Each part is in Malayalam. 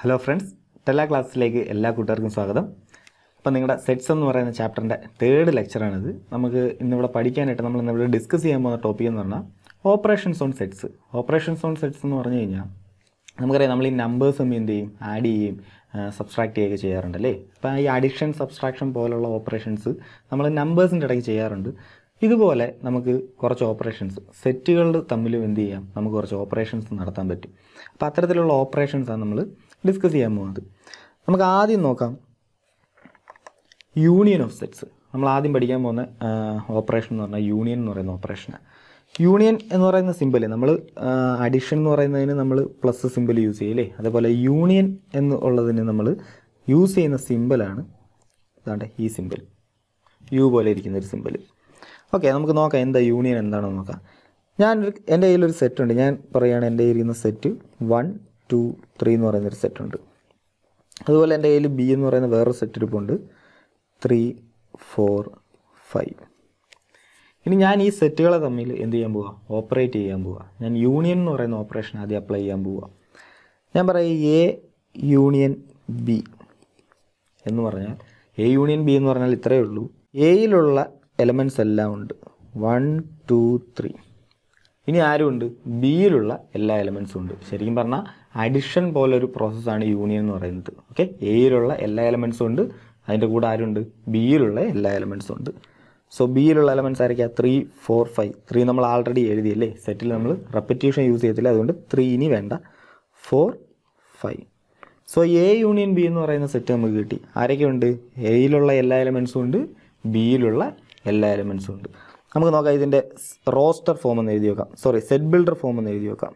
ഹലോ ഫ്രണ്ട്സ് ടെല ക്ലാസ്സിലേക്ക് എല്ലാ കൂട്ടുകാർക്കും സ്വാഗതം അപ്പോൾ നിങ്ങളുടെ സെറ്റ്സ് എന്ന് പറയുന്ന ചാപ്റ്ററിൻ്റെ തേർഡ് ലെക്ചറാണിത് നമുക്ക് ഇന്നിവിടെ പഠിക്കാനായിട്ട് നമ്മൾ ഇന്നിവിടെ ഡിസ്കസ് ചെയ്യാൻ പോകുന്ന ടോപ്പിക് എന്ന് പറഞ്ഞാൽ operations on sets operations on sets എന്ന് പറഞ്ഞു കഴിഞ്ഞാൽ നമുക്കറിയാം നമ്മൾ ഈ നമ്പേഴ്സ് തമ്മിൽ എന്ത് ചെയ്യും ആഡ് ചെയ്യും സബ്സ്ട്രാക്ട് ചെയ്യുകയൊക്കെ ചെയ്യാറുണ്ട് അല്ലേ അപ്പോൾ ഈ അഡിഷൻ സബ്സ്ട്രാക്ഷൻ പോലുള്ള ഓപ്പറേഷൻസ് നമ്മൾ നമ്പേഴ്സിൻ്റെ ഇടയ്ക്ക് ചെയ്യാറുണ്ട് ഇതുപോലെ നമുക്ക് കുറച്ച് ഓപ്പറേഷൻസ് സെറ്റുകളുടെ തമ്മിലും എന്ത് ചെയ്യാം നമുക്ക് കുറച്ച് ഓപ്പറേഷൻസ് നടത്താൻ പറ്റും അപ്പോൾ അത്തരത്തിലുള്ള ഓപ്പറേഷൻസാണ് നമ്മൾ ഡിസ്കസ് ചെയ്യാൻ പോകുന്നത് നമുക്ക് ആദ്യം നോക്കാം യൂണിയൻ ഓഫ് സെറ്റ്സ് നമ്മൾ ആദ്യം പഠിക്കാൻ പോകുന്ന ഓപ്പറേഷൻ എന്ന് പറഞ്ഞാൽ യൂണിയൻ എന്ന് പറയുന്ന ഓപ്പറേഷനാണ് യൂണിയൻ എന്ന് പറയുന്ന സിമ്പിൾ നമ്മൾ അഡിഷൻ എന്ന് പറയുന്നതിന് നമ്മൾ പ്ലസ് സിമ്പിൾ യൂസ് ചെയ്യല്ലേ അതേപോലെ യൂണിയൻ എന്ന് ഉള്ളതിന് നമ്മൾ യൂസ് ചെയ്യുന്ന സിമ്പിളാണ് അതാണ്ട് ഈ സിമ്പിൾ യു പോലെ ഇരിക്കുന്ന ഒരു സിമ്പിൾ ഓക്കെ നമുക്ക് നോക്കാം എന്താ യൂണിയൻ എന്താണെന്ന് നോക്കാം ഞാൻ എൻ്റെ കയ്യിലൊരു സെറ്റ് ഉണ്ട് ഞാൻ പറയുകയാണ് എൻ്റെ കയ്യിൽ ഇരിക്കുന്ന സെറ്റ് വൺ ടു ത്രീ എന്ന് പറയുന്നൊരു സെറ്റുണ്ട് അതുപോലെ എൻ്റെ കയ്യിൽ ബി എന്ന് പറയുന്ന വേറൊരു സെറ്റ് ഇരിപ്പുണ്ട് ത്രീ ഫോർ ഫൈവ് ഇനി ഞാൻ ഈ സെറ്റുകളെ തമ്മിൽ എന്ത് ചെയ്യാൻ പോവുക ഓപ്പറേറ്റ് ചെയ്യാൻ പോവുക ഞാൻ യൂണിയൻ എന്ന് പറയുന്ന ഓപ്പറേഷൻ ആദ്യം അപ്ലൈ ചെയ്യാൻ പോവുക ഞാൻ പറയും എ യൂണിയൻ ബി എന്ന് പറഞ്ഞാൽ എ യൂണിയൻ ബി എന്ന് പറഞ്ഞാൽ ഇത്രയേ ഉള്ളൂ എയിലുള്ള എലമെൻറ്റ്സ് എല്ലാം ഉണ്ട് വൺ ടു ത്രീ ഇനി ആരുമുണ്ട് ബിയിലുള്ള എല്ലാ എലമെൻസും ഉണ്ട് ശരിക്കും പറഞ്ഞാൽ അഡിഷൻ പോലൊരു പ്രോസസ്സാണ് യൂണിയൻ എന്ന് പറയുന്നത് ഓക്കെ എയിലുള്ള എല്ലാ എലമെൻസും ഉണ്ട് അതിൻ്റെ കൂടെ ആരുണ്ട് ബിയിലുള്ള എല്ലാ എലമെൻസും ഉണ്ട് സോ ബിയിലുള്ള എലമെൻസ് ആയിരിക്കാം ത്രീ ഫോർ ഫൈവ് ത്രീ നമ്മൾ ആൾറെഡി എഴുതിയല്ലേ സെറ്റിൽ നമ്മൾ റെപ്പറ്റീഷൻ യൂസ് ചെയ്യത്തില്ല അതുകൊണ്ട് ത്രീ ഇനി വേണ്ട four five so A union B എന്ന് പറയുന്ന സെറ്റ് നമുക്ക് കിട്ടി ആരൊക്കെയുണ്ട് എയിലുള്ള എല്ലാ എലമെൻസും ഉണ്ട് ബിയിലുള്ള എല്ലാ എലമെൻസും ഉണ്ട് നമുക്ക് നോക്കാം ഇതിൻ്റെ റോസ്റ്റർ ഫോം എന്ന് എഴുതി വെക്കാം സോറി സെറ്റ് ബിൽഡർ ഫോം എന്ന് എഴുതി വെക്കാം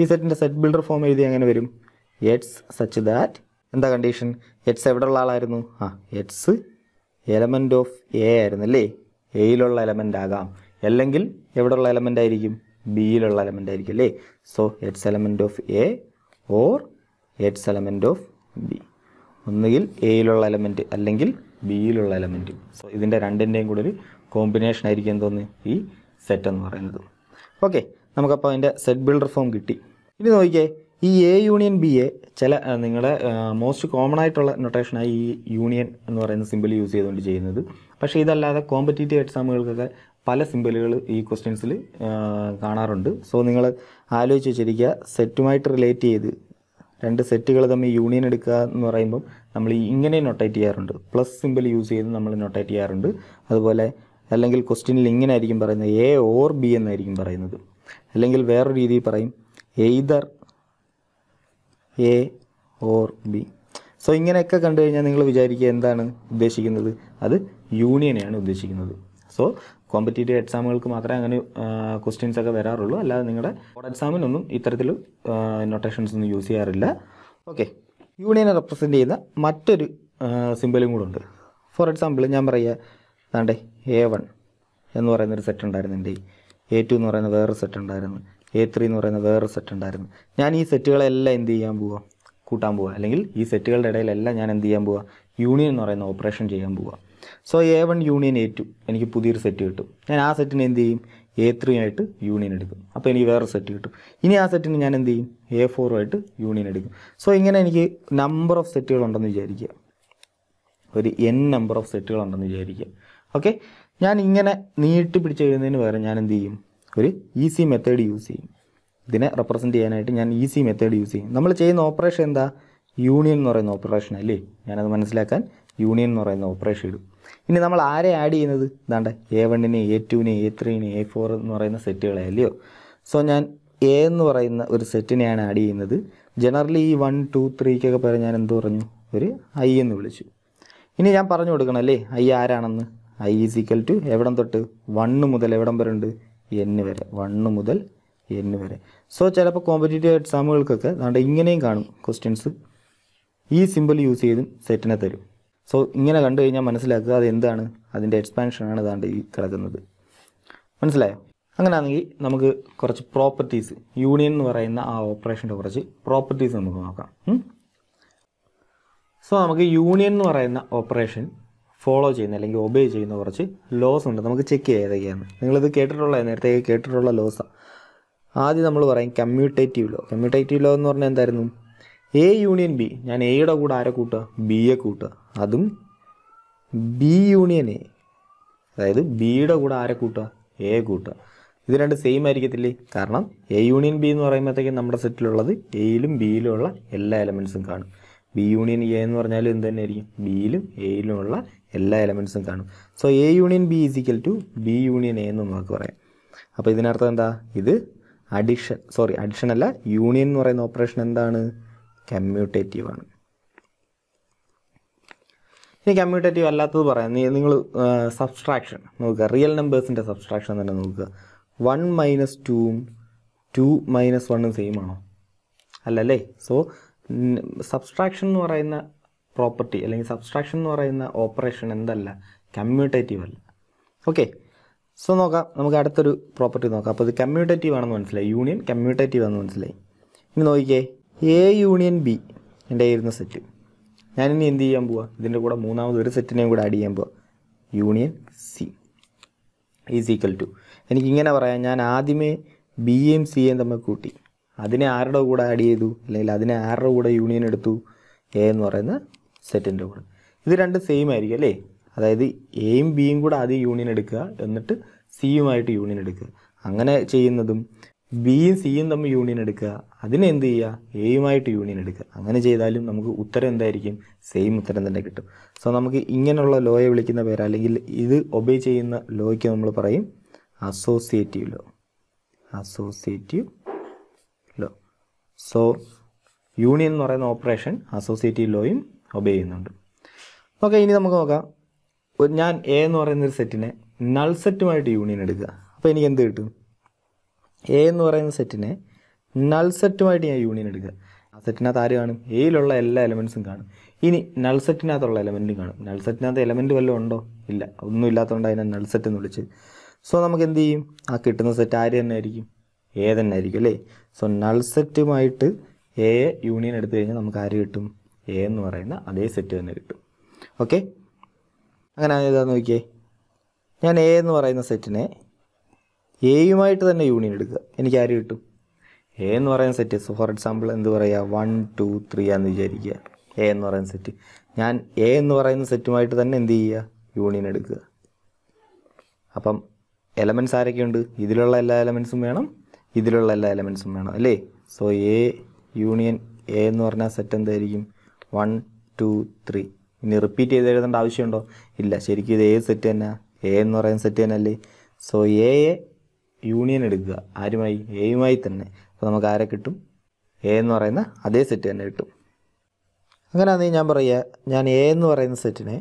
ഈ സെറ്റിൻ്റെ സെറ്റ് ബിൽഡർ ഫോം എഴുതി അങ്ങനെ വരും എറ്റ്സ് സച്ച് ദാറ്റ് എന്താ കണ്ടീഷൻ എറ്റ്സ് എവിടെ ഉള്ള ആളായിരുന്നു ആ എറ്റ്സ് എലമെൻറ്റ് ഓഫ് എ ആയിരുന്നു അല്ലേ എയിലുള്ള എലമെൻ്റ് ആകാം അല്ലെങ്കിൽ എവിടെ ഉള്ള എലമെൻ്റ് ആയിരിക്കും ബിയിലുള്ള എലമെൻ്റ് ആയിരിക്കും അല്ലേ so x element of A or x element of B ഒന്നുകിൽ എയിലുള്ള എലമെൻറ്റ് അല്ലെങ്കിൽ ബിയിലുള്ള എലമെൻറ്റ് സോ ഇതിൻ്റെ രണ്ടിൻ്റെയും കൂടെ ഒരു കോമ്പിനേഷൻ ആയിരിക്കും എന്തോന്ന് ഈ സെറ്റ് എന്ന് പറയുന്നത് ഓക്കെ നമുക്കപ്പോൾ അതിൻ്റെ സെറ്റ് ബിൽഡർ ഫോം കിട്ടി ഇനി നോക്കിയേ ഈ എ യൂണിയൻ ബി എ ചില നിങ്ങളുടെ മോസ്റ്റ് കോമൺ ആയിട്ടുള്ള നൊട്ടേഷനായി ഈ യൂണിയൻ എന്ന് പറയുന്ന സിമ്പിൾ യൂസ് ചെയ്തുകൊണ്ട് ചെയ്യുന്നത് പക്ഷേ ഇതല്ലാതെ കോമ്പറ്റീറ്റീവ് എക്സാമുകൾക്കൊക്കെ പല സിമ്പിളുകൾ ഈ ക്വസ്റ്റ്യൻസിൽ കാണാറുണ്ട് സോ നിങ്ങൾ ആലോചിച്ച് വെച്ചിരിക്കുക സെറ്റുമായിട്ട് റിലേറ്റ് ചെയ്ത് രണ്ട് സെറ്റുകൾ തമ്മിൽ യൂണിയൻ എടുക്കുക എന്ന് പറയുമ്പം നമ്മൾ ഇങ്ങനെ നൊട്ടേറ്റ് ചെയ്യാറുണ്ട് പ്ലസ് സിമ്പിൾ യൂസ് ചെയ്ത് നമ്മൾ നൊട്ടേറ്റ് ചെയ്യാറുണ്ട് അതുപോലെ അല്ലെങ്കിൽ ക്വസ്റ്റ്യനിൽ ഇങ്ങനെ ആയിരിക്കും പറയുന്നത് എ ഓർ ബി എന്നായിരിക്കും പറയുന്നത് അല്ലെങ്കിൽ വേറൊരു രീതിയിൽ പറയും either A or B so ഇങ്ങനെയൊക്കെ കണ്ടു കഴിഞ്ഞാൽ നിങ്ങൾ വിചാരിക്കുക എന്താണ് ഉദ്ദേശിക്കുന്നത് അത് യൂണിയനെയാണ് ഉദ്ദേശിക്കുന്നത് സോ കോമ്പറ്റേറ്റീവ് എക്സാമുകൾക്ക് മാത്രമേ അങ്ങനെ ക്വസ്റ്റ്യൻസ് ഒക്കെ വരാറുള്ളൂ അല്ലാതെ നിങ്ങളുടെ ബോർഡ് എക്സാമിനൊന്നും ഇത്തരത്തിൽ നൊട്ടേഷൻസ് ഒന്നും യൂസ് ചെയ്യാറില്ല ഓക്കെ യൂണിയനെ റെപ്രസെൻ്റ് ചെയ്യുന്ന മറ്റൊരു സിമ്പിളും കൂടെ ഉണ്ട് ഫോർ എക്സാമ്പിൾ ഞാൻ പറയുക താണ്ടേ എ വൺ എന്ന് പറയുന്നൊരു സെറ്റ് ഉണ്ടായിരുന്നു എൻ്റെ എ ടു എന്ന് പറയുന്ന വേറൊരു സെറ്റ് ഉണ്ടായിരുന്നു എ ത്രീ എന്ന് പറയുന്ന വേറൊരു സെറ്റ് ഉണ്ടായിരുന്നു ഞാൻ ഈ സെറ്റുകളെല്ലാം എന്ത് ചെയ്യാൻ പോവുക കൂട്ടാൻ പോവുക അല്ലെങ്കിൽ ഈ സെറ്റുകളുടെ ഇടയിലെല്ലാം ഞാൻ എന്ത് ചെയ്യാൻ പോവുക യൂണിയൻ എന്ന് പറയുന്ന ഓപ്പറേഷൻ ചെയ്യാൻ പോവുക so A one union A two എനിക്ക് പുതിയൊരു സെറ്റ് കിട്ടും ഞാൻ ആ സെറ്റിന് എന്ത് ചെയ്യും എ ത്രീ ആയിട്ട് യൂണിയൻ എടുക്കും അപ്പോൾ എനിക്ക് വേറെ സെറ്റ് കിട്ടും ഇനി ആ സെറ്റിന് ഞാൻ എന്ത് ചെയ്യും എ ഫോറുമായിട്ട് യൂണിയൻ എടുക്കും സോ ഇങ്ങനെ എനിക്ക് നമ്പർ ഓഫ് സെറ്റുകൾ ഉണ്ടെന്ന് വിചാരിക്കുക ഒരു എൻ നമ്പർ ഓഫ് സെറ്റുകൾ ഉണ്ടെന്ന് വിചാരിക്കുക ഓക്കെ ഞാൻ ഇങ്ങനെ നീട്ടി പിടിച്ച് എഴുതുന്നതിന് പകരം ഞാൻ എന്ത് ചെയ്യും ഒരു ഈസി മെത്തേഡ് യൂസ് ചെയ്യും ഇതിനെ റെപ്രസെൻറ്റ് ചെയ്യാനായിട്ട് ഞാൻ ഈസി മെത്തേഡ് യൂസ് ചെയ്യും നമ്മൾ ചെയ്യുന്ന ഓപ്പറേഷൻ എന്താ യൂണിയൻ എന്ന് പറയുന്ന ഓപ്പറേഷൻ അല്ലേ ഞാനത് മനസ്സിലാക്കാൻ യൂണിയൻ എന്ന് പറയുന്ന ഓപ്പറേഷൻ ഇടും ഇനി നമ്മൾ ആരെ ആഡ് ചെയ്യുന്നത് ഇതാണ്ട് എ വണ്ണിനെ എ ടുവിനെ എ ത്രീനെ എ ഫോർ എന്ന് പറയുന്ന സെറ്റുകളെ അല്ലയോ സോ ഞാൻ എ എന്ന് പറയുന്ന ഒരു സെറ്റിനെയാണ് ആഡ് ചെയ്യുന്നത് ജനറലി ഈ വൺ ടു ത്രീക്കൊക്കെ പേരെ ഞാൻ എന്ത് പറഞ്ഞു ഒരു ഐ എന്ന് വിളിച്ചു ഇനി ഞാൻ പറഞ്ഞു കൊടുക്കണം അല്ലേ ഐ ആരാണെന്ന് ഐ ഈസ് ഈക്വൽ ടു എവിടം തൊട്ട് വണ്ണ് മുതൽ എവിടം വരെ ഉണ്ട് എന്ന് വരെ വണ്ണ് മുതൽ എൻ വരെ സോ ചിലപ്പോൾ കോമ്പറ്റേറ്റീവ് എക്സാമുകൾക്കൊക്കെ അതുകൊണ്ട് ഇങ്ങനെയും കാണും ക്വസ്റ്റ്യൻസ് ഈ സിമ്പിൾ യൂസ് ചെയ്തും സെറ്റിനെ തരും സോ ഇങ്ങനെ കണ്ടു കഴിഞ്ഞാൽ മനസ്സിലാക്കുക അത് എന്താണ് അതിൻ്റെ എക്സ്പാൻഷനാണ് ഇതാണ്ട് ഈ കിടക്കുന്നത് മനസ്സിലായോ അങ്ങനെയാണെങ്കിൽ നമുക്ക് കുറച്ച് പ്രോപ്പർട്ടീസ് യൂണിയൻ എന്ന് പറയുന്ന ആ ഓപ്പറേഷൻ്റെ കുറച്ച് പ്രോപ്പർട്ടീസ് നമുക്ക് നോക്കാം സോ നമുക്ക് യൂണിയൻ എന്ന് പറയുന്ന ഓപ്പറേഷൻ ഫോളോ ചെയ്യുന്ന അല്ലെങ്കിൽ ഒബേ ചെയ്യുന്ന കുറച്ച് ലോസ് ഉണ്ട് നമുക്ക് ചെക്ക് ചെയ്യാം ഏതൊക്കെയാണ് നിങ്ങളിത് കേട്ടിട്ടുള്ള നേരത്തെ കേട്ടിട്ടുള്ള ലോസാണ് ആദ്യം നമ്മൾ പറയും കമ്മ്യൂട്ടേറ്റീവ് ലോ കമ്മ്യൂട്ടേറ്റീവ് ലോ എന്ന് പറഞ്ഞാൽ എന്തായിരുന്നു എ യൂണിയൻ ബി ഞാൻ എയുടെ കൂടെ ആരെ കൂട്ടുക ബിയെ കൂട്ടുക അതും ബി യൂണിയൻ എ അതായത് ബിയുടെ കൂടെ ആരെ കൂട്ടുക എ കൂട്ടുക ഇത് രണ്ട് സെയിം ആയിരിക്കത്തില്ലേ കാരണം എ യൂണിയൻ ബി എന്ന് പറയുമ്പോഴത്തേക്കും നമ്മുടെ സെറ്റിലുള്ളത് എയിലും ബിയിലും ഉള്ള എല്ലാ എലമെൻസും കാണും ബി യൂണിയൻ എ എന്ന് പറഞ്ഞാലും എന്ത് തന്നെയായിരിക്കും ബിയിലും എയിലും ഉള്ള എല്ലാ എലമെൻസും കാണും so A union B equal to B union A എന്ന് നമുക്ക് പറയാം അപ്പോൾ ഇതിനർത്ഥം എന്താ ഇത് അഡിഷൻ സോറി അഡിഷൻ അല്ല യൂണിയൻ എന്ന് പറയുന്ന ഓപ്പറേഷൻ എന്താണ് കമ്മ്യൂട്ടേറ്റീവ് ആണ് ഇനി കമ്മ്യൂട്ടേറ്റീവ് അല്ലാത്തത് പറയാം നിങ്ങൾ സബ്സ്ട്രാക്ഷൻ നോക്കുക റിയൽ നമ്പേഴ്സിൻ്റെ സബ്സ്ട്രാക്ഷൻ തന്നെ നോക്കുക വൺ മൈനസ് ടൂവും ടു മൈനസ് വണ്ണും സെയിം ആണോ അല്ലല്ലേ സോ സബ്സ്ട്രാക്ഷൻ എന്ന് പറയുന്ന പ്രോപ്പർട്ടി അല്ലെങ്കിൽ സബ്സ്ട്രാക്ഷൻ എന്ന് പറയുന്ന ഓപ്പറേഷൻ എന്തല്ല കമ്മ്യൂട്ടേറ്റീവ് അല്ല ഓക്കെ സോ നോക്കാം നമുക്ക് അടുത്തൊരു പ്രോപ്പർട്ടി നോക്കാം അപ്പോൾ ഇത് കമ്മ്യൂട്ടേറ്റീവ് ആണെന്ന് മനസ്സിലായി യൂണിയൻ കമ്മ്യൂട്ടേറ്റീവ് ആണെന്ന് മനസ്സിലായി ഇനി നോക്കിക്കേ എ യൂണിയൻ ബി എൻ്റെ ആയിരുന്ന സെറ്റ് ഞാനിനി എന്ത് ചെയ്യാൻ പോവാ ഇതിൻ്റെ കൂടെ മൂന്നാമത് ഒരു സെറ്റിനെയും കൂടെ ആഡ് ചെയ്യാൻ പോവാ union C is equal to എനിക്കിങ്ങനെ പറയാം ഞാൻ ആദ്യമേ സി എം തമ്മിൽ കൂട്ടി അതിനെ ആരുടെ കൂടെ ആഡ് ചെയ്തു അല്ലെങ്കിൽ അതിനെ ആരുടെ കൂടെ യൂണിയൻ എടുത്തു എ എന്ന് പറയുന്ന സെറ്റിൻ്റെ കൂടെ ഇത് രണ്ട് സെയിം ആയിരിക്കും അല്ലേ അതായത് എയും ബിയും കൂടെ ആദ്യം യൂണിയൻ എടുക്കുക എന്നിട്ട് സിയുമായിട്ട് യൂണിയൻ എടുക്കുക അങ്ങനെ ചെയ്യുന്നതും ബിയും സിയും തമ്മിൽ യൂണിയൻ എടുക്കുക അതിനെ എന്ത് ചെയ്യുക എയുമായിട്ട് യൂണിയൻ എടുക്കുക അങ്ങനെ ചെയ്താലും നമുക്ക് ഉത്തരം എന്തായിരിക്കും സെയിം ഉത്തരം തന്നെ കിട്ടും സോ നമുക്ക് ഇങ്ങനെയുള്ള ലോയെ വിളിക്കുന്ന പേര് അല്ലെങ്കിൽ ഇത് ഒബേ ചെയ്യുന്ന ലോയ്ക്ക് നമ്മൾ പറയും associative law associative law so union എന്ന് പറയുന്ന ഓപ്പറേഷൻ അസോസിയേറ്റീവ് ലോയും ഒബേ ചെയ്യുന്നുണ്ട് ഓക്കെ ഇനി നമുക്ക് നോക്കാം ഒരു ഞാൻ എ എന്ന് പറയുന്ന ഒരു സെറ്റിനെ നൾ സെറ്റുമായിട്ട് യൂണിയൻ എടുക്കുക അപ്പോൾ എനിക്ക് എന്ത് കിട്ടും എ എന്ന് പറയുന്ന സെറ്റിനെ നൾ സെറ്റുമായിട്ട് ഞാൻ യൂണിയൻ എടുക്കുക ആ സെറ്റിനകത്ത് ആര് കാണും എയിലുള്ള എല്ലാ എലമെൻസും കാണും ഇനി നൾ സെറ്റിനകത്തുള്ള എലമെൻറ്റും കാണും നൾ സെറ്റിനകത്ത് എലമെൻറ്റ് വല്ലതും ഉണ്ടോ ഇല്ല ഒന്നും ഇല്ലാത്തതുകൊണ്ട് അതിനെ നൾ സെറ്റ് എന്ന് വിളിച്ച് സോ നമുക്ക് എന്ത് ചെയ്യും ആ കിട്ടുന്ന സെറ്റ് ആര് തന്നെ ആയിരിക്കും എ തന്നെ ആയിരിക്കും അല്ലേ സോ നൾ സെറ്റുമായിട്ട് എ യൂണിയൻ എടുത്തു കഴിഞ്ഞാൽ നമുക്ക് ആര് കിട്ടും എ എന്ന് പറയുന്ന അതേ സെറ്റ് തന്നെ കിട്ടും ഓക്കെ അങ്ങനെ ഇതാ നോക്കിയേ ഞാൻ എ എന്ന് പറയുന്ന സെറ്റിനെ എയുമായിട്ട് തന്നെ യൂണിയൻ എടുക്കുക എനിക്ക് ആര് കിട്ടും എ എന്ന് പറയുന്ന സെറ്റ് സോ ഫോർ എക്സാമ്പിൾ എന്ത് പറയുക വൺ ടു ത്രീ ആന്ന് വിചാരിക്കുക എ എന്ന് പറയുന്ന സെറ്റ് ഞാൻ എ എന്ന് പറയുന്ന സെറ്റുമായിട്ട് തന്നെ എന്ത് ചെയ്യുക യൂണിയൻ എടുക്കുക അപ്പം എലമെൻസ് ആരൊക്കെയുണ്ട് ഇതിലുള്ള എല്ലാ എലമെൻസും വേണം ഇതിലുള്ള എല്ലാ എലമെൻസും വേണം അല്ലേ സോ എ യൂണിയൻ എ എന്ന് പറഞ്ഞാൽ സെറ്റ് എന്തായിരിക്കും വൺ ടു ത്രീ ഇനി റിപ്പീറ്റ് ചെയ്ത് എഴുതേണ്ട ആവശ്യമുണ്ടോ ഇല്ല ശരിക്കും ഇത് ഏത് സെറ്റ് തന്നെ എ എന്ന് പറയുന്ന സെറ്റ് തന്നെ അല്ലേ സോ എ യൂണിയൻ എടുക്കുക ആരുമായി എയുമായി തന്നെ അപ്പോൾ നമുക്ക് ആരെ കിട്ടും എ എന്ന് പറയുന്ന അതേ സെറ്റ് തന്നെ കിട്ടും അങ്ങനെയാണെങ്കിൽ ഞാൻ പറയുക ഞാൻ എ എന്ന് പറയുന്ന സെറ്റിനെ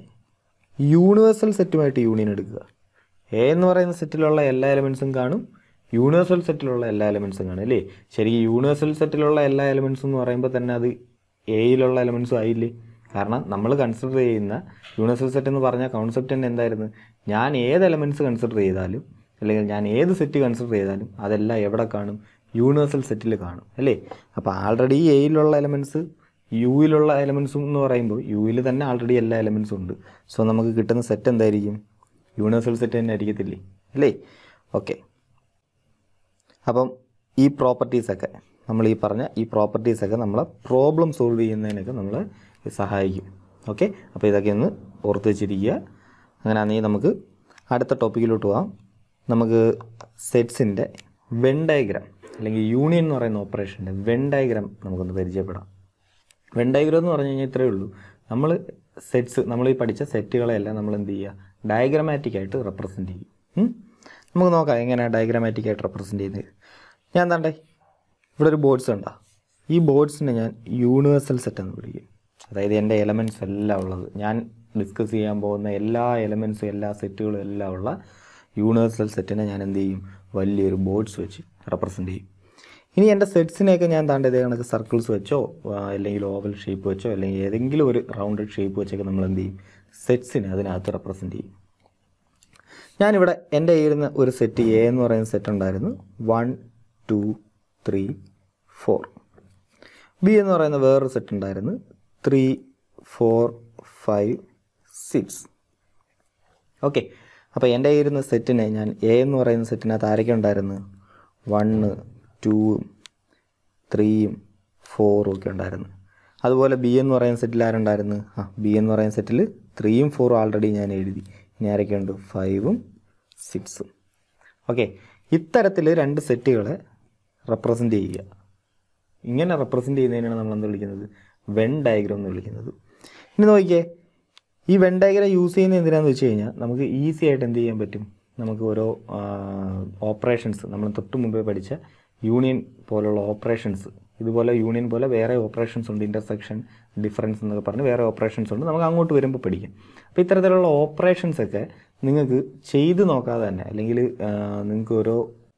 യൂണിവേഴ്സൽ സെറ്റുമായിട്ട് യൂണിയൻ എടുക്കുക എ എന്ന് പറയുന്ന സെറ്റിലുള്ള എല്ലാ എലമെൻസും കാണും യൂണിവേഴ്സൽ സെറ്റിലുള്ള എല്ലാ എലമെൻസും കാണും അല്ലേ ശരിക്കും യൂണിവേഴ്സൽ സെറ്റിലുള്ള എല്ലാ എലമെൻസും എന്ന് പറയുമ്പോൾ തന്നെ അത് എയിലുള്ള എലമെൻസും ആയില്ലേ കാരണം നമ്മൾ കൺസിഡർ ചെയ്യുന്ന യൂണിവേഴ്സൽ സെറ്റ് എന്ന് പറഞ്ഞ കോൺസെപ്റ്റ് തന്നെ എന്തായിരുന്നു ഞാൻ ഏത് എലമെൻറ്റ്സ് കൺസിഡർ ചെയ്താലും അല്ലെങ്കിൽ ഞാൻ ഏത് സെറ്റ് കൺസിഡർ ചെയ്താലും അതെല്ലാം എവിടെ കാണും യൂണിവേഴ്സൽ സെറ്റിൽ കാണും അല്ലേ അപ്പോൾ ആൾറെഡി എയിലുള്ള എലമെൻറ്റ്സ് യുയിലുള്ള എലമെൻസും എന്ന് പറയുമ്പോൾ യുയിൽ തന്നെ ആൾറെഡി എല്ലാ എലമെൻസും ഉണ്ട് സോ നമുക്ക് കിട്ടുന്ന സെറ്റ് എന്തായിരിക്കും യൂണിവേഴ്സൽ സെറ്റ് തന്നെ ആയിരിക്കത്തില്ലേ അല്ലേ ഓക്കെ അപ്പം ഈ പ്രോപ്പർട്ടീസൊക്കെ നമ്മൾ ഈ പറഞ്ഞ ഈ പ്രോപ്പർട്ടീസൊക്കെ നമ്മളെ പ്രോബ്ലം സോൾവ് ചെയ്യുന്നതിനൊക്കെ നമ്മൾ സഹായിക്കും ഓക്കെ അപ്പോൾ ഇതൊക്കെ ഒന്ന് ഓർത്ത് വെച്ചിരിക്കുക അങ്ങനെ ആണെങ്കിൽ നമുക്ക് അടുത്ത ടോപ്പിക്കിലോട്ട് പോകാം നമുക്ക് സെറ്റ്സിൻ്റെ വെൻ അല്ലെങ്കിൽ യൂണിയൻ എന്ന് പറയുന്ന ഓപ്പറേഷൻ്റെ വെൻ നമുക്കൊന്ന് പരിചയപ്പെടാം വെൻ എന്ന് പറഞ്ഞു കഴിഞ്ഞാൽ ഇത്രയേ ഉള്ളൂ നമ്മൾ സെറ്റ്സ് നമ്മൾ ഈ പഠിച്ച സെറ്റുകളെല്ലാം നമ്മൾ എന്ത് ചെയ്യുക ഡയഗ്രമാറ്റിക്കായിട്ട് റെപ്രസെൻറ്റ് ചെയ്യും നമുക്ക് നോക്കാം എങ്ങനെയാണ് ഡയഗ്രമാറ്റിക്കായിട്ട് റെപ്രസെൻറ്റ് ചെയ്യുന്നത് ഞാൻ എന്താണ്ടേ ഇവിടെ ഒരു ബോർഡ്സ് ഉണ്ടോ ഈ ബോർഡ്സിനെ ഞാൻ യൂണിവേഴ്സൽ സെറ്റ് എന്ന് വിളിക്കും അതായത് എൻ്റെ എലമെൻറ്റ്സ് എല്ലാം ഉള്ളത് ഞാൻ ഡിസ്കസ് ചെയ്യാൻ പോകുന്ന എല്ലാ എലമെൻറ്റ്സും എല്ലാ സെറ്റുകളും എല്ലാം ഉള്ള യൂണിവേഴ്സൽ സെറ്റിനെ ഞാൻ എന്ത് ചെയ്യും വലിയൊരു ബോർഡ്സ് വെച്ച് റെപ്രസെൻ്റ് ചെയ്യും ഇനി എൻ്റെ സെറ്റ്സിനെയൊക്കെ ഞാൻ താണ്ടത് കണക്ക് സർക്കിൾസ് വെച്ചോ അല്ലെങ്കിൽ ഓവൽ ഷേപ്പ് വെച്ചോ അല്ലെങ്കിൽ ഏതെങ്കിലും ഒരു റൗണ്ടഡ് ഷേപ്പ് വെച്ചൊക്കെ നമ്മൾ എന്ത് ചെയ്യും സെറ്റ്സിനെ അതിനകത്ത് റെപ്രസെൻ്റ് ചെയ്യും ഞാനിവിടെ എൻ്റെ നിന്ന് ഒരു സെറ്റ് എ എന്ന് പറയുന്ന സെറ്റ് ഉണ്ടായിരുന്നു one two three four B എന്ന് പറയുന്ന വേറൊരു സെറ്റ് ഉണ്ടായിരുന്നു three four five six okay അപ്പോൾ എൻ്റെ ഇരുന്ന സെറ്റിനെ ഞാൻ എ എന്ന് പറയുന്ന സെറ്റിനകത്ത് ആരൊക്കെ ഉണ്ടായിരുന്നു വണ്ണ് ടൂവും ത്രീയും ഫോറും ഒക്കെ ഉണ്ടായിരുന്നു അതുപോലെ ബി എന്ന് പറയുന്ന സെറ്റിൽ ആരുണ്ടായിരുന്നു ആ ബി എന്ന് പറയുന്ന സെറ്റിൽ ത്രീയും ഫോറും ആൾറെഡി ഞാൻ എഴുതി ഇനി ആരൊക്കെയുണ്ട് ഫൈവും സിക്സും ഓക്കെ ഇത്തരത്തിൽ രണ്ട് സെറ്റുകളെ റെപ്രസെൻ്റ് ചെയ്യുക ഇങ്ങനെ റെപ്രസെൻ്റ് ചെയ്യുന്നതിനാണ് നമ്മൾ എന്ത് വിളിക്കുന്നത് വെൻ ഡയഗ്രം എന്ന് വിളിക്കുന്നത് ഇനി നോക്കിയേ ഈ വെൻ ഡയഗ്രം യൂസ് ചെയ്യുന്നത് എന്തിനാന്ന് വെച്ച് കഴിഞ്ഞാൽ നമുക്ക് ഈസി ആയിട്ട് എന്ത് ചെയ്യാൻ പറ്റും നമുക്ക് ഓരോ ഓപ്പറേഷൻസ് നമ്മൾ തൊട്ട് മുമ്പേ പഠിച്ച യൂണിയൻ പോലുള്ള ഓപ്പറേഷൻസ് ഇതുപോലെ യൂണിയൻ പോലെ വേറെ ഓപ്പറേഷൻസ് ഉണ്ട് ഇൻ്റർസെക്ഷൻ ഡിഫറൻസ് എന്നൊക്കെ പറഞ്ഞ് വേറെ ഓപ്പറേഷൻസ് ഉണ്ട് നമുക്ക് അങ്ങോട്ട് വരുമ്പോൾ പഠിക്കാം അപ്പോൾ ഇത്തരത്തിലുള്ള ഓപ്പറേഷൻസൊക്കെ നിങ്ങൾക്ക് ചെയ്ത് നോക്കാതെ തന്നെ അല്ലെങ്കിൽ നിങ്ങൾക്ക് ഓരോ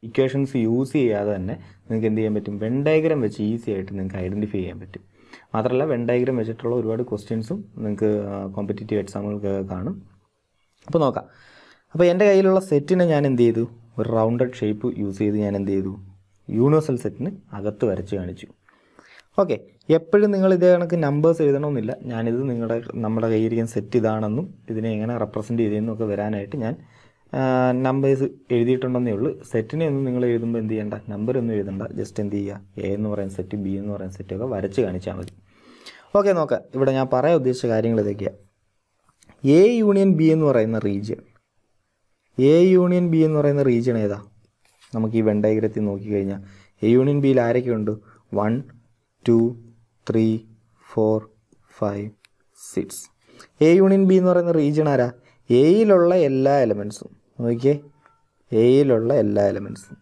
ഇക്വേഷൻസ് യൂസ് ചെയ്യാതെ തന്നെ നിങ്ങൾക്ക് എന്ത് ചെയ്യാൻ പറ്റും വെൻ ഡയഗ്രം വെച്ച് ഈസി ആയിട്ട് നിങ്ങൾക്ക് ഐഡൻറ്റിഫൈ ചെയ്യാൻ പറ്റും മാത്രമല്ല വെൻ ഡയഗ്രം വെച്ചിട്ടുള്ള ഒരുപാട് ക്വസ്റ്റ്യൻസും നിങ്ങൾക്ക് കോമ്പറ്റേറ്റീവ് എക്സാമുകൾക്ക് കാണും അപ്പോൾ നോക്കാം അപ്പോൾ എൻ്റെ കയ്യിലുള്ള സെറ്റിനെ ഞാൻ എന്ത് ചെയ്തു ഒരു റൗണ്ടഡ് ഷേപ്പ് യൂസ് ചെയ്ത് ഞാൻ എന്ത് ചെയ്തു യൂണിവേഴ്സൽ സെറ്റിന് അകത്ത് വരച്ച് കാണിച്ചു ഓക്കെ എപ്പോഴും നിങ്ങൾ ഇതേ കണക്ക് നമ്പേഴ്സ് എഴുതണമെന്നില്ല ഞാനിത് നിങ്ങളുടെ നമ്മുടെ കയ്യിലിരിക്കാൻ സെറ്റ് ഇതാണെന്നും ഇതിനെ എങ്ങനെ റെപ്രസെൻറ്റ് ചെയ്തെന്നും വരാനായിട്ട് ഞാൻ നമ്പേഴ്സ് എഴുതിയിട്ടുണ്ടെന്നേ ഉള്ളൂ സെറ്റിനെ ഒന്നും നിങ്ങൾ എഴുതുമ്പോൾ എന്ത് ചെയ്യണ്ട നമ്പർ ഒന്നും എഴുതണ്ട ജസ്റ്റ് എന്ത് ചെയ്യുക എ എന്ന് പറയുന്ന സെറ്റ് ബി എന്ന് പറയുന്ന സെറ്റൊക്കെ വരച്ച് കാണിച്ചാൽ മതി ഓക്കെ നോക്കാം ഇവിടെ ഞാൻ പറയാൻ ഉദ്ദേശിച്ച കാര്യങ്ങൾ ഇതൊക്കെയാണ് എ യൂണിയൻ ബി എന്ന് പറയുന്ന റീജിയൺ എ യൂണിയൻ ബി എന്ന് പറയുന്ന റീജിയൺ ഏതാ നമുക്ക് ഈ വെണ്ടയഗ്രത്തിൽ നോക്കിക്കഴിഞ്ഞാൽ എ യൂണിയൻ ബിയിൽ ആരൊക്കെയുണ്ട് one two three four five six A union B എന്ന് പറയുന്ന റീജിയൺ ആരാ എയിലുള്ള എല്ലാ എലമെൻസും നോക്കിയേ എയിലുള്ള എല്ലാ എലമെൻസും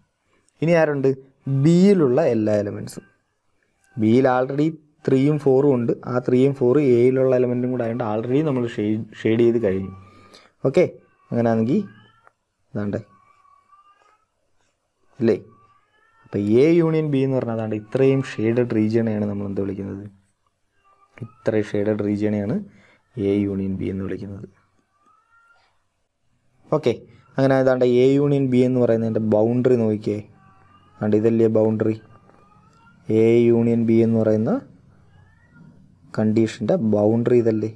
ഇനി ആരുണ്ട് ബിയിലുള്ള എല്ലാ എലമെൻസും ബിയിൽ ആൾറെഡി ത്രീയും ഫോറും ഉണ്ട് ആ ത്രീയും ഫോറും എയിലുള്ള എലമെൻറ്റും കൂടെ ആയതുകൊണ്ട് ആൾറെഡി നമ്മൾ ഷെയ്ഡ് ഷെയ്ഡ് ചെയ്ത് കഴിഞ്ഞു ഓക്കെ അങ്ങനെയാണെങ്കിൽ അതാണ്ട് അല്ലേ അപ്പോൾ എ യൂണിയൻ ബി എന്ന് പറഞ്ഞാൽ അതാണ്ട് ഇത്രയും ഷെയ്ഡഡ് റീജിയണെയാണ് നമ്മൾ എന്ത് വിളിക്കുന്നത് ഇത്രയും ഷെയ്ഡഡ് റീജിയണെയാണ് എ യൂണിയൻ ബി എന്ന് വിളിക്കുന്നത് ഓക്കെ അങ്ങനെ ഏതാണ്ട് എ യൂണിയൻ ബി എന്ന് പറയുന്നതിൻ്റെ ബൗണ്ടറി നോക്കിയേ അതുകൊണ്ട് ഇതല്ലേ ബൗണ്ടറി എ യൂണിയൻ ബി എന്ന് പറയുന്ന കണ്ടീഷൻ്റെ ബൗണ്ടറി ഇതല്ലേ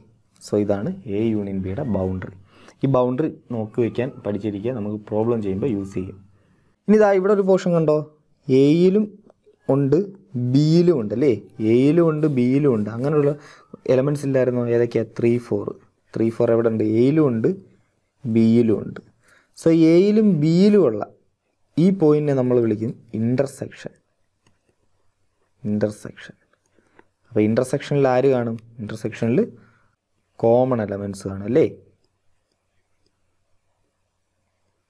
സോ ഇതാണ് എ യൂണിയൻ ബിയുടെ ബൗണ്ടറി ഈ ബൗണ്ടറി നോക്കി വയ്ക്കാൻ പഠിച്ചിരിക്കുക നമുക്ക് പ്രോബ്ലം ചെയ്യുമ്പോൾ യൂസ് ചെയ്യും ഇനി ഇതാ ഇവിടെ ഒരു പോർഷൻ കണ്ടോ എയിലും ഉണ്ട് ബിയിലും ഉണ്ട് അല്ലേ എയിലും ഉണ്ട് ബിയിലും ഉണ്ട് അങ്ങനെയുള്ള എലമെൻറ്റ്സ് ഇല്ലായിരുന്നോ ഏതൊക്കെയാണ് ത്രീ ഫോർ ത്രീ ഫോർ എവിടെ ഉണ്ട് എയിലും ഉണ്ട് ബിയിലും ഉണ്ട് സോ എയിലും ബിയിലുമുള്ള ഈ പോയിന്റിനെ നമ്മൾ വിളിക്കും ഇൻ്റർസെക്ഷൻ ഇൻ്റർസെക്ഷൻ അപ്പോൾ ഇൻ്റർസെക്ഷനിൽ ആര് കാണും ഇൻ്റർസെക്ഷനിൽ കോമൺ എലമെൻസ് കാണും അല്ലേ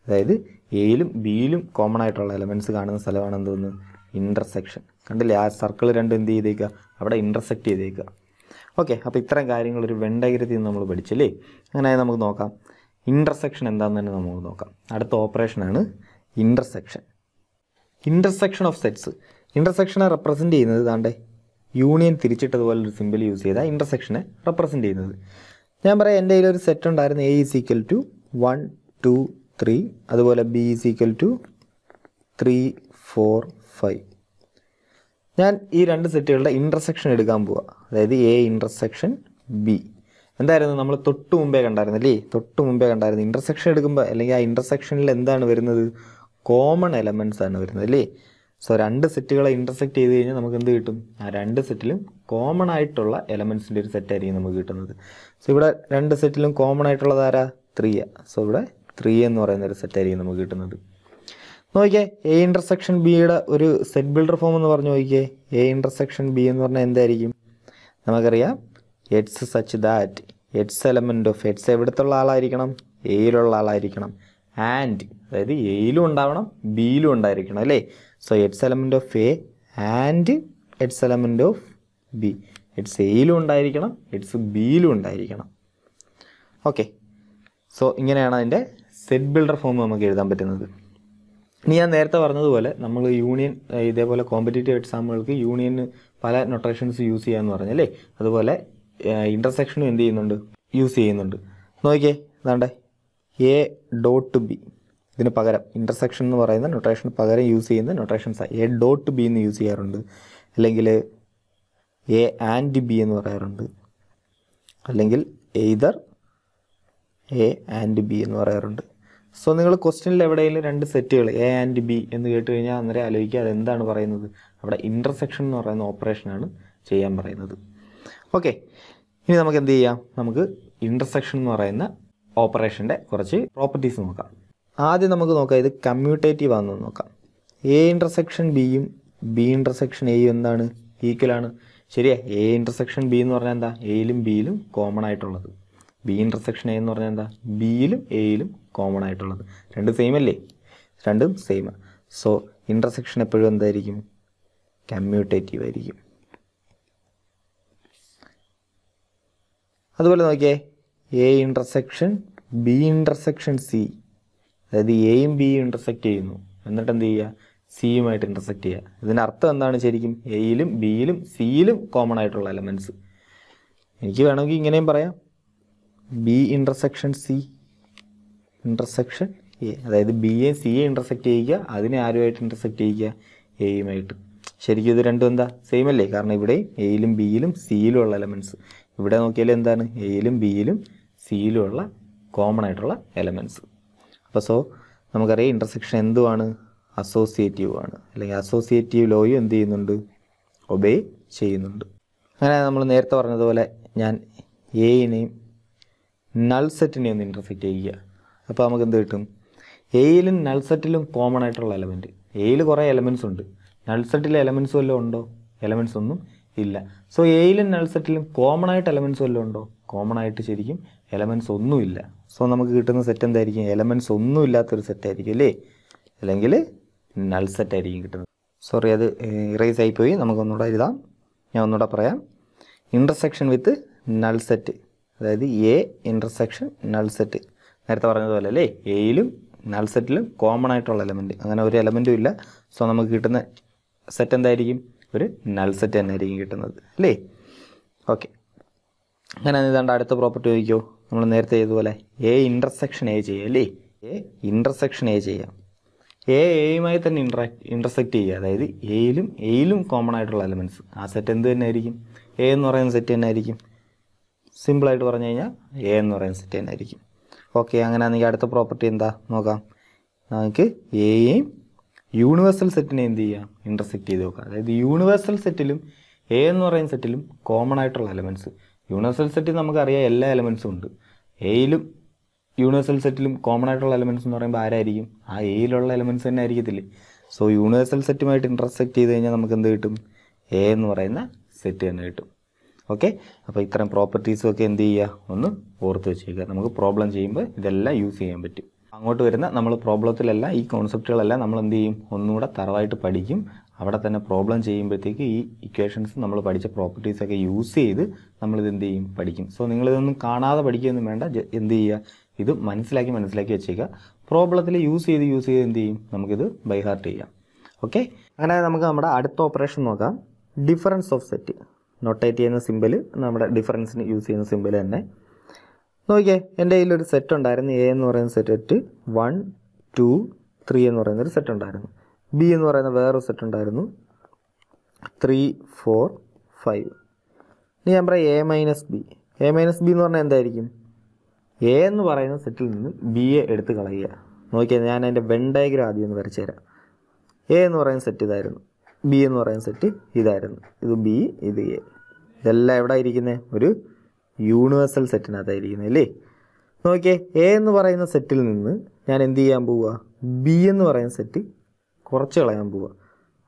അതായത് എയിലും ബിയിലും കോമൺ ആയിട്ടുള്ള എലമെൻസ് കാണുന്ന സ്ഥലമാണ് തോന്നുന്നു ഇൻ്റർസെക്ഷൻ കണ്ടില്ലേ ആ സർക്കിൾ രണ്ടും എന്ത് ചെയ്തേക്കുക അവിടെ ഇൻ്റർസെക്റ്റ് ചെയ്തേക്കുക ഓക്കെ അപ്പോൾ ഇത്തരം കാര്യങ്ങളൊരു വെണ്ടകരത്തിൽ നിന്ന് നമ്മൾ പഠിച്ചല്ലേ അങ്ങനെ നമുക്ക് നോക്കാം ഇൻ്റർസെക്ഷൻ എന്താണെന്ന് തന്നെ നമുക്ക് നോക്കാം അടുത്ത ഓപ്പറേഷനാണ് ഇൻ്റർസെക്ഷൻ ഇൻ്റർസെക്ഷൻ ഓഫ് സെറ്റ്സ് ഇൻ്റർസെക്ഷനെ റെപ്രസെൻറ്റ് ചെയ്യുന്നത് ദാണ്ട് യൂണിയൻ തിരിച്ചിട്ടതുപോലൊരു സിമ്പിൾ യൂസ് ചെയ്താൽ ഇൻ്റർസെക്ഷനെ റെപ്രസെൻറ്റ് ചെയ്യുന്നത് ഞാൻ പറയാം എൻ്റെ കയ്യിലൊരു സെറ്റ് ഉണ്ടായിരുന്നു A is equal to one two three അതുപോലെ B is equal to three four five ഞാൻ ഈ രണ്ട് സെറ്റുകളുടെ ഇൻ്റർസെക്ഷൻ എടുക്കാൻ പോവുക അതായത് എ ഇൻ്റർസെക്ഷൻ ബി എന്തായിരുന്നു നമ്മൾ തൊട്ട് മുമ്പേ കണ്ടായിരുന്നില്ലേ തൊട്ട് മുമ്പേ കണ്ടായിരുന്നു ഇൻ്റർസെക്ഷൻ എടുക്കുമ്പോൾ അല്ലെങ്കിൽ ആ ഇൻ്റർസെക്ഷനിൽ എന്താണ് വരുന്നത് കോമൺ എലമെൻറ്റ്സ് ആണ് വരുന്നത് അല്ലേ സോ രണ്ട് സെറ്റുകളെ ഇൻ്റർസെക്റ്റ് ചെയ്ത് കഴിഞ്ഞാൽ നമുക്ക് എന്ത് കിട്ടും ആ രണ്ട് സെറ്റിലും കോമൺ ആയിട്ടുള്ള എലമെൻസിൻ്റെ ഒരു സെറ്റായിരിക്കും നമുക്ക് കിട്ടുന്നത് സോ ഇവിടെ രണ്ട് സെറ്റിലും കോമൺ ആയിട്ടുള്ളത് ആരാ ത്രീ സോ ഇവിടെ ത്രീ എന്ന് പറയുന്ന ഒരു സെറ്റായിരിക്കും നമുക്ക് കിട്ടുന്നത് നോക്കിയേ എ ഇൻ്റർസെക്ഷൻ ബിയുടെ ഒരു സെറ്റ് ബിൽഡർ ഫോം എന്ന് പറഞ്ഞു നോക്കിയേ എ ഇൻ്റർസെക്ഷൻ ബി എന്ന് പറഞ്ഞാൽ എന്തായിരിക്കും നമുക്കറിയാം x such that x element of x ഉള്ള ആളായിരിക്കണം എയിലുള്ള ആളായിരിക്കണം ആൻഡ് അതായത് എയിലും ഉണ്ടാവണം ബിയിലും ഉണ്ടായിരിക്കണം അല്ലേ so x element of A and x element of B x എയിലും ഉണ്ടായിരിക്കണം എഡ്സ് ബിയിലും ഉണ്ടായിരിക്കണം ഓക്കെ സോ ഇങ്ങനെയാണ് അതിൻ്റെ സെറ്റ് ബിൽഡർ ഫോം നമുക്ക് എഴുതാൻ പറ്റുന്നത് ഇനി ഞാൻ നേരത്തെ പറഞ്ഞതുപോലെ നമ്മൾ യൂണിയൻ ഇതേപോലെ കോമ്പറ്റേറ്റീവ് എക്സാമുകൾക്ക് യൂണിയന് പല നൊട്ടേഷൻസ് യൂസ് ചെയ്യാമെന്ന് പറഞ്ഞല്ലേ അതുപോലെ ഇൻ്റർസെക്ഷനും എന്ത് ചെയ്യുന്നുണ്ട് യൂസ് ചെയ്യുന്നുണ്ട് നോക്കിയേ എന്താണ്ടേ എ ഡോട്ട് ബി ഇതിന് പകരം ഇൻ്റർസെക്ഷൻ എന്ന് പറയുന്ന നൊട്ടേഷൻ പകരം യൂസ് ചെയ്യുന്ന നൊട്ടേഷൻസ് എ ഡോട്ട് ബി എന്ന് യൂസ് ചെയ്യാറുണ്ട് അല്ലെങ്കിൽ എ ആൻഡ് ബി എന്ന് പറയാറുണ്ട് അല്ലെങ്കിൽ എയ്തർ എ ആൻഡ് ബി എന്ന് പറയാറുണ്ട് സോ നിങ്ങൾ ക്വസ്റ്റ്യനിൽ എവിടെയെങ്കിലും രണ്ട് സെറ്റുകൾ എ ആൻഡ് ബി എന്ന് കേട്ട് കഴിഞ്ഞാൽ അന്നേരം ആലോചിക്കുക എന്താണ് പറയുന്നത് അവിടെ ഇൻ്റർസെക്ഷൻ എന്ന് പറയുന്ന ഓപ്പറേഷനാണ് ചെയ്യാൻ പറയുന്നത് ഓക്കെ ഇനി നമുക്ക് എന്ത് ചെയ്യാം നമുക്ക് ഇൻ്റർസെക്ഷൻ എന്ന് പറയുന്ന ഓപ്പറേഷൻ്റെ കുറച്ച് പ്രോപ്പർട്ടീസ് നോക്കാം ആദ്യം നമുക്ക് നോക്കാം ഇത് കമ്മ്യൂട്ടേറ്റീവ് ആണെന്ന് നോക്കാം എ ഇൻ്റർസെക്ഷൻ ബിയും ബി ഇൻ്റർസെക്ഷൻ എയും എന്താണ് ഈക്വലാണ് ശരിയാ എ ഇൻ്റർസെക്ഷൻ ബി എന്ന് പറഞ്ഞാൽ എന്താ എയിലും ബിയിലും കോമൺ ആയിട്ടുള്ളത് ബി ഇൻ്റർസെക്ഷൻ എ എന്ന് പറഞ്ഞാൽ എന്താ ബിയിലും എയിലും കോമൺ ആയിട്ടുള്ളത് രണ്ട് സെയിം അല്ലേ രണ്ടും സെയിം സോ ഇൻ്റർസെക്ഷൻ എപ്പോഴും എന്തായിരിക്കും കമ്മ്യൂട്ടേറ്റീവ് ആയിരിക്കും അതുപോലെ നോക്കിയേ A intersection B intersection C അതായത് എയും ബിയും ഇൻ്റർസെക്റ്റ് ചെയ്യുന്നു എന്നിട്ട് എന്ത് ചെയ്യുക സിയുമായിട്ട് ഇൻ്റർസെക്റ്റ് ചെയ്യുക ഇതിൻ്റെ അർത്ഥം എന്താണ് ശരിക്കും എയിലും ബിയിലും സിയിലും കോമൺ ആയിട്ടുള്ള എലമെൻറ്റ്സ് എനിക്ക് വേണമെങ്കിൽ ഇങ്ങനെയും പറയാം B intersection C intersection A അതായത് സി സിയെ ഇൻ്റർസെക്റ്റ് ചെയ്യുക അതിനെ ആരുമായിട്ട് ഇൻ്റർസെക്റ്റ് ചെയ്യുക എയുമായിട്ട് ശരിക്കും ഇത് രണ്ടും എന്താ സെയിം അല്ലേ കാരണം ഇവിടെ എയിലും ബിയിലും സിയിലും ഉള്ള എലമെൻറ്റ്സ് ഇവിടെ നോക്കിയാൽ എന്താണ് എയിലും ബിയിലും സിയിലുമുള്ള കോമൺ ആയിട്ടുള്ള എലമെൻറ്റ്സ് അപ്പോൾ സോ നമുക്കറിയാം ഇൻ്റർസെക്ഷൻ എന്തുവാണ് അസോസിയേറ്റീവ് ആണ് അല്ലെങ്കിൽ അസോസിയേറ്റീവ് ലോയും എന്ത് ചെയ്യുന്നുണ്ട് ഒബേ ചെയ്യുന്നുണ്ട് അങ്ങനെ നമ്മൾ നേരത്തെ പറഞ്ഞതുപോലെ ഞാൻ എയിനെയും നൾ സെറ്റിനെയും ഒന്ന് ഇൻ്റർസെക്റ്റ് ചെയ്യുക അപ്പോൾ നമുക്ക് എന്ത് കിട്ടും എയിലും നൾ സെറ്റിലും കോമൺ ആയിട്ടുള്ള എലമെൻറ്റ് എയിൽ കുറേ എലമെൻറ്റ്സ് ഉണ്ട് നൾ സെറ്റിലെ എലമെൻറ്റ്സ് വല്ലതും ഉണ്ടോ എലമെൻറ്റ്സ് ഒന്നും ഇല്ല സോ എയിലും നൾസെറ്റിലും കോമൺ ആയിട്ട് എലമെൻസ് വല്ലതും ഉണ്ടോ കോമൺ ആയിട്ട് ശരിക്കും എലമെൻറ്റ്സ് ഒന്നുമില്ല സോ നമുക്ക് കിട്ടുന്ന സെറ്റ് എന്തായിരിക്കും എലമെൻസ് ഒന്നും ഇല്ലാത്തൊരു സെറ്റ് ആയിരിക്കും അല്ലേ അല്ലെങ്കിൽ നൾ സെറ്റ് ആയിരിക്കും കിട്ടുന്നത് സോറി അത് ഇറേസ് ആയിപ്പോയി നമുക്കൊന്നുകൂടെ എഴുതാം ഞാൻ ഒന്നുകൂടെ പറയാം ഇൻ്റർസെക്ഷൻ വിത്ത് നൾ സെറ്റ് അതായത് എ ഇൻ്റർസെക്ഷൻ നൾ സെറ്റ് നേരത്തെ പറഞ്ഞതുപോലെ അല്ലേ എയിലും നൾ സെറ്റിലും കോമൺ ആയിട്ടുള്ള എലമെൻറ്റ് അങ്ങനെ ഒരു എലമെൻറ്റും ഇല്ല സോ നമുക്ക് കിട്ടുന്ന സെറ്റ് എന്തായിരിക്കും ഒരു നൾ സെറ്റ് തന്നെ ആയിരിക്കും കിട്ടുന്നത് അല്ലേ ഓക്കെ അങ്ങനെ ഇതാണ്ട് അടുത്ത പ്രോപ്പർട്ടി നോക്കിയോ നമ്മൾ നേരത്തെ ഇതുപോലെ എ ഇൻ്റർസെക്ഷൻ എ ചെയ്യുക അല്ലേ എ ഇൻ്റർസെക്ഷൻ എ ചെയ്യാം എ എയുമായി തന്നെ ഇൻട്രാക്ട് ഇൻ്റർസെക്റ്റ് ചെയ്യുക അതായത് എയിലും എയിലും കോമൺ ആയിട്ടുള്ള എലമെൻറ്റ്സ് ആ സെറ്റ് എന്ത് തന്നെ ആയിരിക്കും എ എന്ന് പറയുന്ന സെറ്റ് തന്നെ ആയിരിക്കും സിമ്പിളായിട്ട് പറഞ്ഞു കഴിഞ്ഞാൽ എ എന്ന് പറയുന്ന സെറ്റ് തന്നെ ആയിരിക്കും ഓക്കെ അങ്ങനെയാണെങ്കിൽ അടുത്ത പ്രോപ്പർട്ടി എന്താ നോക്കാം നമുക്ക് എയും യൂണിവേഴ്സൽ സെറ്റിനെ എന്ത് ചെയ്യുക ഇൻ്റർസെക്റ്റ് ചെയ്ത് നോക്കുക അതായത് യൂണിവേഴ്സൽ സെറ്റിലും എ എന്ന് പറയുന്ന സെറ്റിലും കോമൺ ആയിട്ടുള്ള എലമെൻറ്റ്സ് യൂണിവേഴ്സൽ സെറ്റിൽ നമുക്കറിയാം എല്ലാ എലമെൻറ്റ്സും ഉണ്ട് എയിലും യൂണിവേഴ്സൽ സെറ്റിലും കോമൺ ആയിട്ടുള്ള എലമെൻറ്റ്സ് എന്ന് പറയുമ്പോൾ ആരായിരിക്കും ആ എയിലുള്ള എലമെൻറ്റ്സ് തന്നെ ആയിരിക്കത്തില്ലേ സോ യൂണിവേഴ്സൽ സെറ്റുമായിട്ട് ഇൻ്റർസെക്റ്റ് ചെയ്ത് കഴിഞ്ഞാൽ നമുക്ക് എന്ത് കിട്ടും എ എന്ന് പറയുന്ന സെറ്റ് തന്നെ കിട്ടും ഓക്കെ അപ്പോൾ ഇത്തരം പ്രോപ്പർട്ടീസും ഒക്കെ എന്ത് ചെയ്യുക ഒന്ന് ഓർത്ത് വെച്ചേക്കുക നമുക്ക് പ്രോബ്ലം ചെയ്യുമ്പോൾ ഇതെല്ലാം യൂസ് ചെയ്യാൻ പറ്റും അങ്ങോട്ട് വരുന്ന നമ്മൾ പ്രോബ്ലത്തിലല്ല ഈ കോൺസെപ്റ്റുകളെല്ലാം നമ്മൾ എന്ത് ചെയ്യും ഒന്നുകൂടെ തറവായിട്ട് പഠിക്കും അവിടെ തന്നെ പ്രോബ്ലം ചെയ്യുമ്പോഴത്തേക്ക് ഈ ഇക്വേഷൻസ് നമ്മൾ പഠിച്ച പ്രോപ്പർട്ടീസൊക്കെ യൂസ് ചെയ്ത് നമ്മളിത് എന്ത് ചെയ്യും പഠിക്കും സോ നിങ്ങളിതൊന്നും കാണാതെ പഠിക്കുകയൊന്നും വേണ്ട എന്ത് ചെയ്യുക ഇത് മനസ്സിലാക്കി മനസ്സിലാക്കി വെച്ചേക്കുക പ്രോബ്ലത്തിൽ യൂസ് ചെയ്ത് യൂസ് ചെയ്ത് എന്ത് ചെയ്യും നമുക്കിത് ബൈഹാർട്ട് ചെയ്യാം ഓക്കെ അങ്ങനെ നമുക്ക് നമ്മുടെ അടുത്ത ഓപ്പറേഷൻ നോക്കാം ഡിഫറൻസ് ഓഫ് സെറ്റ് നൊട്ടേറ്റ് ചെയ്യുന്ന സിമ്പിൾ നമ്മുടെ ഡിഫറൻസിന് യൂസ് ചെയ്യുന്ന സിമ്പിൾ തന്നെ നോക്കിയേ എൻ്റെ കയ്യിലൊരു സെറ്റ് ഉണ്ടായിരുന്നു എ എന്ന് പറയുന്ന സെറ്റ് വൺ ടു ത്രീ എന്ന് പറയുന്നൊരു സെറ്റ് ഉണ്ടായിരുന്നു ബി എന്ന് പറയുന്ന വേറൊരു സെറ്റ് ഉണ്ടായിരുന്നു ത്രീ ഫോർ ഫൈവ് ഇനി ഞാൻ പറയാം A minus B A minus B എന്ന് പറഞ്ഞാൽ എന്തായിരിക്കും എ എന്ന് പറയുന്ന സെറ്റിൽ നിന്ന് ബിയെ എടുത്ത് കളയുക നോക്കിയാൽ ഞാൻ അതിൻ്റെ വെൻ ആദ്യം ഒന്ന് വരച്ചു തരാം എ എന്ന് പറയുന്ന സെറ്റ് ഇതായിരുന്നു ബി എന്ന് പറയുന്ന സെറ്റ് ഇതായിരുന്നു ഇത് ബി ഇത് എ ഇതെല്ലാം എവിടെ ഇരിക്കുന്നത് ഒരു യൂണിവേഴ്സൽ സെറ്റിനകത്തായിരിക്കുന്നത് അല്ലേ നോക്കിയേ എ എന്ന് പറയുന്ന സെറ്റിൽ നിന്ന് ഞാൻ എന്ത് ചെയ്യാൻ പോവുക ബി എന്ന് പറയുന്ന സെറ്റ് കുറച്ച് കളയാൻ പോവുക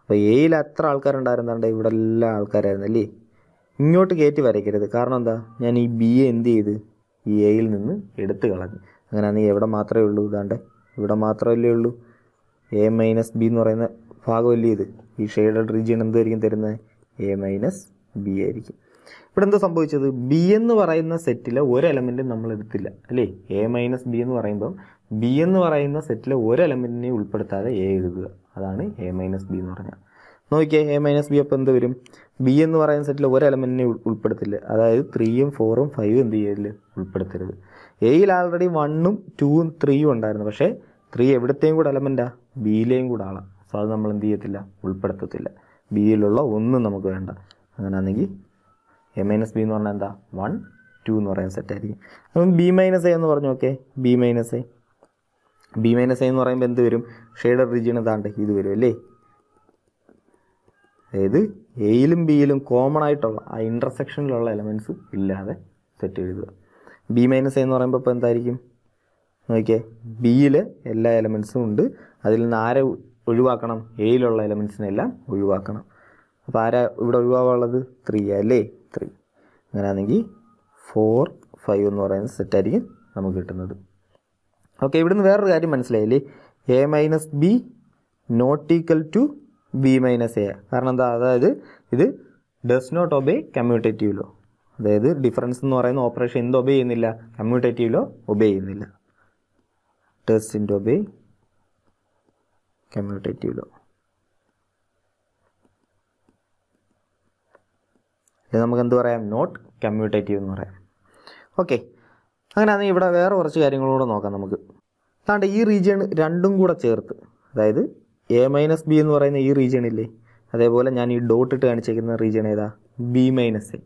അപ്പോൾ എയിൽ അത്ര ആൾക്കാരുണ്ടായിരുന്നുണ്ട് ഇവിടെ എല്ലാ ആൾക്കാരായിരുന്നു അല്ലേ ഇങ്ങോട്ട് കയറ്റി വരയ്ക്കരുത് കാരണം എന്താ ഞാൻ ഈ ബി എന്ത് ചെയ്ത് ഈ എയിൽ നിന്ന് എടുത്ത് കളഞ്ഞു അങ്ങനെയാണെങ്കിൽ എവിടെ മാത്രമേ ഉള്ളൂ ഇതാണ്ട് ഇവിടെ മാത്രമല്ലേ ഉള്ളൂ എ മൈനസ് ബി എന്ന് പറയുന്ന ഭാഗമല്ലേ ഇത് ഈ ഷെയ്ഡഡ് റീജിയൻ എന്തായിരിക്കും തരുന്നത് എ മൈനസ് ബി ആയിരിക്കും ഇവിടെ എന്താ സംഭവിച്ചത് ബി എന്ന് പറയുന്ന സെറ്റിലെ ഒരു എലമെൻറ്റും നമ്മൾ എടുത്തില്ല അല്ലേ എ മൈനസ് ബി എന്ന് പറയുമ്പം ബി എന്ന് പറയുന്ന സെറ്റിലെ ഒരു എലമെൻറ്റിനെ ഉൾപ്പെടുത്താതെ എ എഴുതുക അതാണ് എ മൈനസ് ബി എന്ന് പറഞ്ഞാൽ നോക്കിയേ എ മൈനസ് ബി അപ്പോൾ എന്ത് വരും ബി എന്ന് പറയുന്ന സെറ്റിൽ ഒരു എലമെൻറ്റിനെ ഉൾപ്പെടുത്തില്ല അതായത് ത്രീയും ഫോറും ഫൈവും എന്ത് ചെയ്യല് ഉൾപ്പെടുത്തരുത് എയിൽ ആൾറെഡി വണ്ണും ടൂവും ത്രീയും ഉണ്ടായിരുന്നു പക്ഷേ ത്രീ എവിടത്തെയും കൂടെ എലമെൻറ്റാ ബിയിലെയും കൂടെ ആളാണ് സോ അത് നമ്മൾ എന്ത് ചെയ്യത്തില്ല ഉൾപ്പെടുത്തത്തില്ല ബിയിലുള്ള ഒന്നും നമുക്ക് വേണ്ട അങ്ങനെയാണെങ്കിൽ എ മൈനസ് ബി എന്ന് പറഞ്ഞാൽ എന്താ വൺ ടു എന്ന് പറയുന്ന സെറ്റായിരിക്കും അപ്പം ബി മൈനസ് എ എന്ന് പറഞ്ഞു okay B minus A B minus A എന്ന് പറയുമ്പോൾ എന്ത് വരും ഷെയ്ഡർ റീജിയൻ എന്താണ്ട് ഇത് വരും അല്ലേ അതായത് എയിലും ബിയിലും കോമൺ ആയിട്ടുള്ള ആ ഇൻ്റർസെക്ഷനിലുള്ള എലമെൻറ്റ്സ് ഇല്ലാതെ സെറ്റ് എഴുതുക ബി മൈനസ് എന്ന് പറയുമ്പോൾ ഇപ്പോൾ എന്തായിരിക്കും നോക്കിയേ ബിയിൽ എല്ലാ എലമെൻറ്റ്സും ഉണ്ട് അതിൽ നിന്ന് ആരെ ഒഴിവാക്കണം എയിലുള്ള എലമെൻറ്റ്സിനെല്ലാം ഒഴിവാക്കണം അപ്പോൾ ആരാ ഇവിടെ ഒഴിവാകാനുള്ളത് ത്രീ അല്ലേ അങ്ങനെയാണെങ്കിൽ ഫോർ ഫൈവ് എന്ന് പറയുന്ന സെറ്റായിരിക്കും നമുക്ക് കിട്ടുന്നത് ഓക്കെ ഇവിടുന്ന് വേറൊരു കാര്യം മനസ്സിലായില്ലേ A minus B not equal to B minus A കാരണം എന്താ അതായത് ഇത് does not obey commutative law അതായത് ഡിഫറൻസ് എന്ന് പറയുന്ന ഓപ്പറേഷൻ എന്ത് ഒബേ ചെയ്യുന്നില്ല കമ്മ്യൂട്ടേറ്റീവ് ലോ ഒബേ ചെയ്യുന്നില്ല doesn't obey commutative law ഇത് നമുക്ക് എന്ത് പറയാം നോട്ട് കമ്മ്യൂട്ടേറ്റീവ് എന്ന് പറയാം ഓക്കെ അങ്ങനെയാണെങ്കിൽ ഇവിടെ വേറെ കുറച്ച് കാര്യങ്ങളൂടെ നോക്കാം നമുക്ക് അതാണ്ട് ഈ റീജിയൺ രണ്ടും കൂടെ ചേർത്ത് അതായത് എ മൈനസ് ബി എന്ന് പറയുന്ന ഈ റീജിയൺ ഇല്ലേ അതേപോലെ ഞാൻ ഈ ഡോട്ട് ഇട്ട് കാണിച്ചേക്കുന്ന റീജിയൺ ഏതാ ബി മൈനസ് എ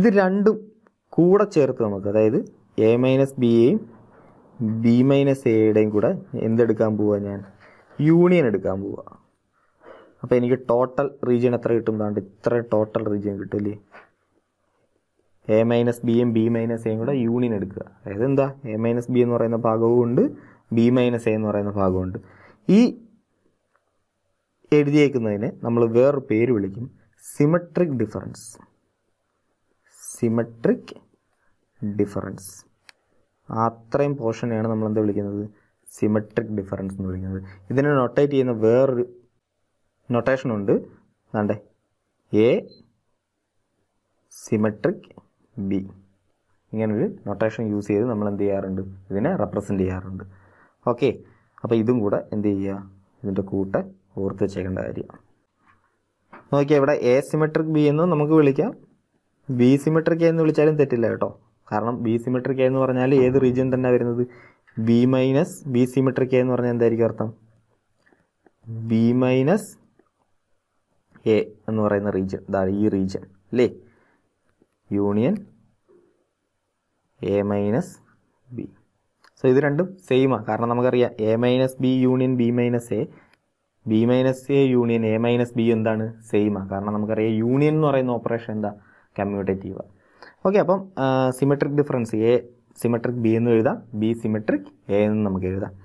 ഇത് രണ്ടും കൂടെ ചേർത്ത് നമുക്ക് അതായത് എ മൈനസ് എയും ബി മൈനസ് എയുടെയും കൂടെ എന്തെടുക്കാൻ പോവുക ഞാൻ യൂണിയൻ എടുക്കാൻ പോവുക അപ്പോൾ എനിക്ക് ടോട്ടൽ റീജിയൻ എത്ര കിട്ടും താണ്ട് ഇത്ര ടോട്ടൽ റീജിയൻ കിട്ടില്ലേ A minus B and B minus എയും കൂടെ യൂണിയൻ എടുക്കുക അതായത് എന്താ എ മൈനസ് ബി എന്ന് പറയുന്ന ഭാഗവും ഉണ്ട് ബി മൈനസ് എ എന്ന് പറയുന്ന ഭാഗമുണ്ട് ഈ എഴുതിയേക്കുന്നതിന് നമ്മൾ വേറൊരു പേര് വിളിക്കും സിമെട്രിക് ഡിഫറൻസ് സിമെട്രിക് ഡിഫറൻസ് അത്രയും പോർഷനെയാണ് നമ്മൾ എന്താ വിളിക്കുന്നത് സിമെട്രിക് ഡിഫറൻസ് എന്ന് വിളിക്കുന്നത് ഇതിനെ നൊട്ടേറ്റ് ചെയ്യുന്ന വേറൊരു ഉണ്ട് വേണ്ടേ എ സിമെട്രിക് ബി ഇങ്ങനൊരു നൊട്ടേഷൻ യൂസ് ചെയ്ത് നമ്മൾ എന്ത് ചെയ്യാറുണ്ട് ഇതിനെ റെപ്രസെൻ്റ് ചെയ്യാറുണ്ട് ഓക്കെ അപ്പോൾ ഇതും കൂടെ എന്ത് ചെയ്യുക ഇതിൻ്റെ കൂട്ട് ഓർത്ത് വെച്ചേക്കേണ്ട കാര്യം നോക്കിയാൽ ഇവിടെ എ സിമെട്രിക് ബി എന്ന് നമുക്ക് വിളിക്കാം ബി സിമെട്രിക് എന്ന് വിളിച്ചാലും തെറ്റില്ല കേട്ടോ കാരണം ബി സിമെട്രിക് എന്ന് പറഞ്ഞാൽ ഏത് റീജിയൻ തന്നെ വരുന്നത് ബി മൈനസ് ബി സിമെട്രിക് എന്ന് പറഞ്ഞാൽ എന്തായിരിക്കും അർത്ഥം ബി മൈനസ് എ എന്ന് പറയുന്ന റീജിയൻ ദാ ഈ റീജിയൻ അല്ലേ union A minus B so ഇത് രണ്ടും സെയിമാണ് കാരണം നമുക്കറിയാം A minus B union B minus A B minus A union A minus B എന്താണ് സെയിമാണ് കാരണം നമുക്കറിയാം യൂണിയൻ എന്ന് പറയുന്ന ഓപ്പറേഷൻ എന്താ കമ്മ്യൂട്ടേറ്റീവ് ഓക്കെ അപ്പം symmetric difference A symmetric B എന്ന് എഴുതാം ബി സിമെട്രിക് എ എന്ന് നമുക്ക് എഴുതാം